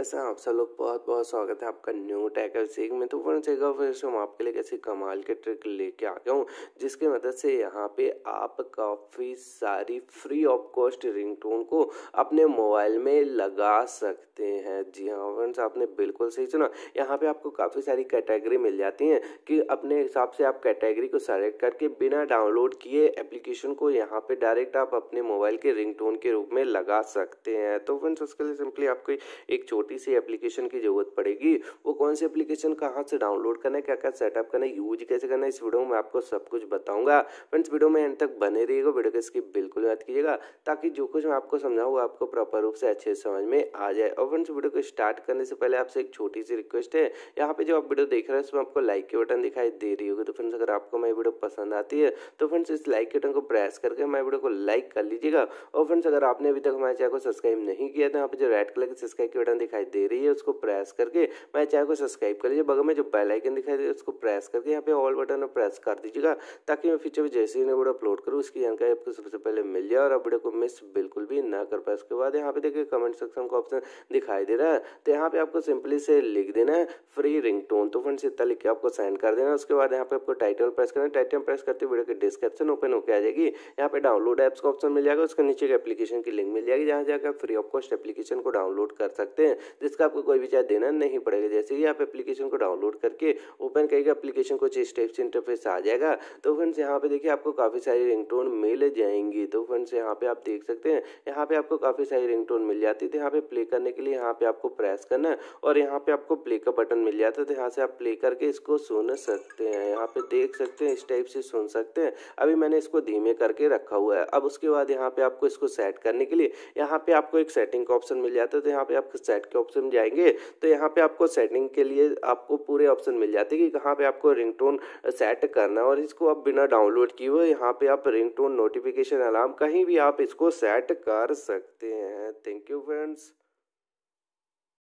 कैसे आप सब लोग बहुत बहुत स्वागत है आपका न्यू टैकर सीख में तो फ्रेंड्स एक बार फिर से हम आपके लिए कैसे कमाल के ट्रिक लेके आ गया हूँ जिसकी मदद से यहाँ पे आप काफ़ी सारी फ्री ऑफ कॉस्ट रिंगटोन को अपने मोबाइल में लगा सकते हैं जी हाँ फ्रेंड्स आपने बिल्कुल सही सुना यहाँ पे आपको काफ़ी सारी कैटेगरी मिल जाती हैं कि अपने हिसाब से आप कैटेगरी को सेलेक्ट करके बिना डाउनलोड किए एप्लीकेशन को यहाँ पर डायरेक्ट आप अपने मोबाइल के रिंगटोन के रूप में लगा सकते हैं तो फ्रेंड्स उसके लिए सिंपली आपको एक छोटा छोटी सी एप्लीकेशन की जरूरत पड़ेगी वो कौन सी एप्लीकेशन कहाँ से डाउनलोड करना है क्या क्या सेटअप करना है यूज कैसे करना है इस वीडियो में आपको सब कुछ बताऊंगा फ्रेंड्स वीडियो में एंड तक बने रहिएगा वीडियो को स्किप बिल्कुल मत कीजिएगा ताकि जो कुछ मैं आपको समझाऊँ वो आपको प्रॉपर रूप से अच्छे से समझ में आ जाए और फ्रेंड्स वीडियो को स्टार्ट करने से पहले आपसे एक छोटी सी रिक्वेस्ट है यहाँ पे जो आप वीडियो देख रहे हैं उसमें आपको लाइक के बटन दिखाई दे रही होगी तो फ्रेंड्स अगर आपको मेरी वीडियो पसंद आती है तो फ्रेंड्स इस लाइक के बटन को प्रेस करके मैं वीडियो को लाइक कर लीजिएगा और फ्रेंड्स अगर आपने अभी तक हमारे चैनल को सब्सक्राइब नहीं किया तो यहाँ पर जो रेड कलर के सब्सक्राइब के बटन दिखाई दिखाई दे रही है उसको प्रेस करके मेरे चैनल को सब्सक्राइब कर लीजिए बगल में जो बेल आइकन दिखाई दे रही है उसको प्रेस करके यहाँ पे ऑल बटन प्रेस कर दीजिएगा ताकि मैं फ्यूचर में जैसे ही मैं वीडियो अपलोड करूँ उसकी जानकारी आपको सबसे पहले मिल जाए और वीडियो को मिस बिल्कुल भी ना कर पाए उसके बाद यहाँ पे देखिए कमेंट सेक्शन का ऑप्शन दिखाई दे रहा है तो यहाँ पे आपको सिंपली से लिख देना है फ्री रिंग टोन तो फंड सीता लिख के आपको सेंड कर देना उसके बाद यहाँ पे आपको टाइटल प्रेस करना टाइटल प्रेस करते वीडियो के डिस्क्रिप्शन ओपन होकर आ जाएगी यहाँ पे डाउनलोड ऐप्स का ऑप्शन मिल जाएगा उसके नीचे एप्लीकेशन की लिंक मिल जाएगी जहाँ जाकर फ्री ऑफ कॉस्ट एप्लीकेशन को डाउनलोड कर सकते हैं जिसका आपको कोई भी चार्ज देना नहीं पड़ेगा जैसे ही आप एप्लीकेशन को डाउनलोड करके ओपन करेगा एप्लीकेशन कुछ स्टेप्स इंटरफेस आ जाएगा तो फ्रेंड्स यहाँ पे देखिए आपको काफ़ी सारी रिंगटोन मिल जाएंगी तो फ्रेंड्स यहाँ पे आप देख सकते हैं यहाँ पे आपको काफ़ी सारी रिंगटोन मिल जाती है तो यहाँ पे प्ले करने के लिए यहाँ पे आपको प्रेस करना है और यहाँ पे आपको प्ले का बटन मिल जाता है तो यहाँ से आप प्ले करके इसको सुन सकते हैं यहाँ पे देख सकते हैं इस टाइप से सुन सकते हैं अभी मैंने इसको धीमे करके रखा हुआ है अब उसके बाद यहाँ पे आपको इसको सेट करने के लिए यहाँ पे आपको एक सेटिंग का ऑप्शन मिल जाता है तो यहाँ पे आप सेट के ऑप्शन में जाएंगे तो यहाँ पे आपको सेटिंग के लिए आपको पूरे ऑप्शन मिल जाते हैं कि कहाँ पे आपको रिंगटोन सेट करना है और इसको आप बिना डाउनलोड किए हुए यहाँ पे आप रिंगटोन नोटिफिकेशन अलार्म कहीं भी आप इसको सेट कर सकते हैं थैंक यू फ्रेंड्स